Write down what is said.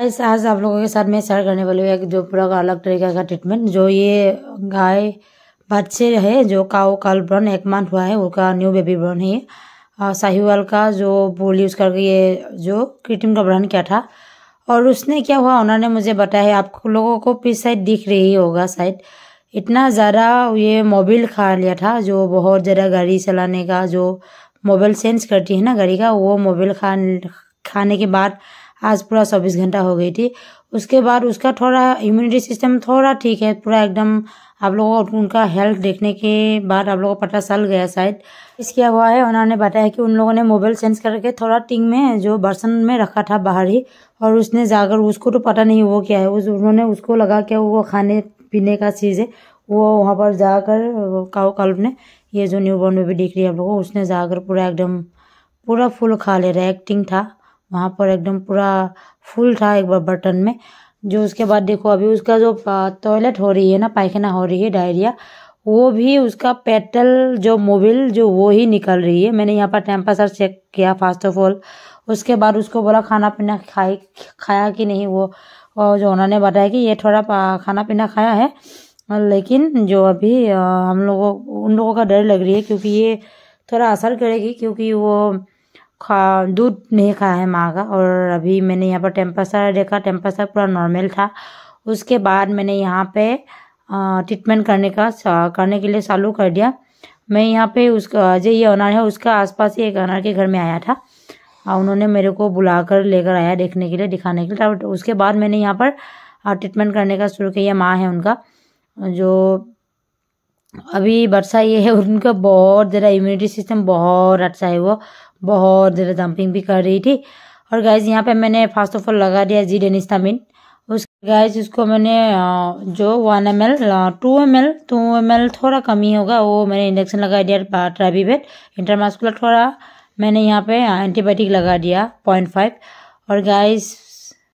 ऐसा आज आप लोगों के साथ मैं शेयर करने वाली हूँ एक जो पूरा अलग तरीके का ट्रीटमेंट जो ये गाय बच्चे है जो काओ काल ब्रन एक मंथ हुआ है उनका न्यू बेबी ब्रन है ये साहिवाल का जो बोल यूज़ करके ये जो कृत्रिम का ब्रहण किया था और उसने क्या हुआ उन्होंने मुझे बताया आप लोगों को पीस साइड दिख रही होगा साइड इतना ज़्यादा ये मोबाइल खा लिया था जो बहुत ज़्यादा गाड़ी चलाने का जो मोबाइल सेंस करती है ना गाड़ी का वो मोबाइल खा खाने के बाद आज पूरा चौबीस घंटा हो गई थी उसके बाद उसका थोड़ा इम्यूनिटी सिस्टम थोड़ा ठीक है पूरा एकदम आप लोगों को उनका हेल्थ देखने के बाद आप लोगों को पता चल गया शायद इस किया हुआ है उन्होंने बताया कि उन लोगों ने मोबाइल चेंज करके थोड़ा टिंग में जो बर्सन में रखा था बाहर ही और उसने जाकर उसको तो पता नहीं वो क्या है उस उन्होंने उसको लगा क्या वो खाने पीने का चीज़ है वो वहाँ पर जाकर काउ कल्प ने ये जो न्यू बॉर्न बेबी दिख रही है आप लोगों उसने जाकर पूरा एकदम पूरा फुल खा ले रहा है एक्टिंग था वहाँ पर एकदम पूरा फुल था एक बार बर्तन में जो उसके बाद देखो अभी उसका जो टॉयलेट हो रही है ना पायखाना हो रही है डायरिया वो भी उसका पेटल जो मोबिल जो वो ही निकल रही है मैंने यहाँ पर टेम्परेचर चेक किया फर्स्ट ऑफ ऑल उसके बाद उसको बोला खाना पीना खाए खाया कि नहीं वो और जो उन्होंने बताया कि ये थोड़ा खाना पीना खाया है लेकिन जो अभी हम लोगों उन लोगों का डर लग रही है क्योंकि ये थोड़ा असर करेगी क्योंकि वो खा दूध नहीं खाया है माँ का और अभी मैंने यहाँ पर टेम्परेचर देखा टेम्परेचर पूरा नॉर्मल था उसके बाद मैंने यहाँ पे ट्रीटमेंट करने का करने के लिए चालू कर दिया मैं यहाँ पे उसका जो ये अनार है उसके आसपास ही एक अनार के घर में आया था और उन्होंने मेरे को बुला कर लेकर आया देखने के लिए दिखाने के लिए उसके बाद मैंने यहाँ पर ट्रीटमेंट करने का शुरू किया माँ है उनका जो अभी वर्षा ये है उनका बहुत ज़्यादा इम्यूनिटी सिस्टम बहुत अच्छा है वो बहुत ज़्यादा जंपिंग भी कर रही थी और गैस यहाँ पे मैंने फर्स्ट ऑफ ऑल लगा दिया जी डेनिस्टामिन उस गैस उसको मैंने जो one M L two M L two M L थोड़ा कम ही होगा वो मैंने इंडक्शन लगा दिया ट्राइबीवेट इंटरमास्कुलर थोड़ा मैंने यहाँ पे एंटीबायोटिक लगा दिया पॉइंट फाइव और गैस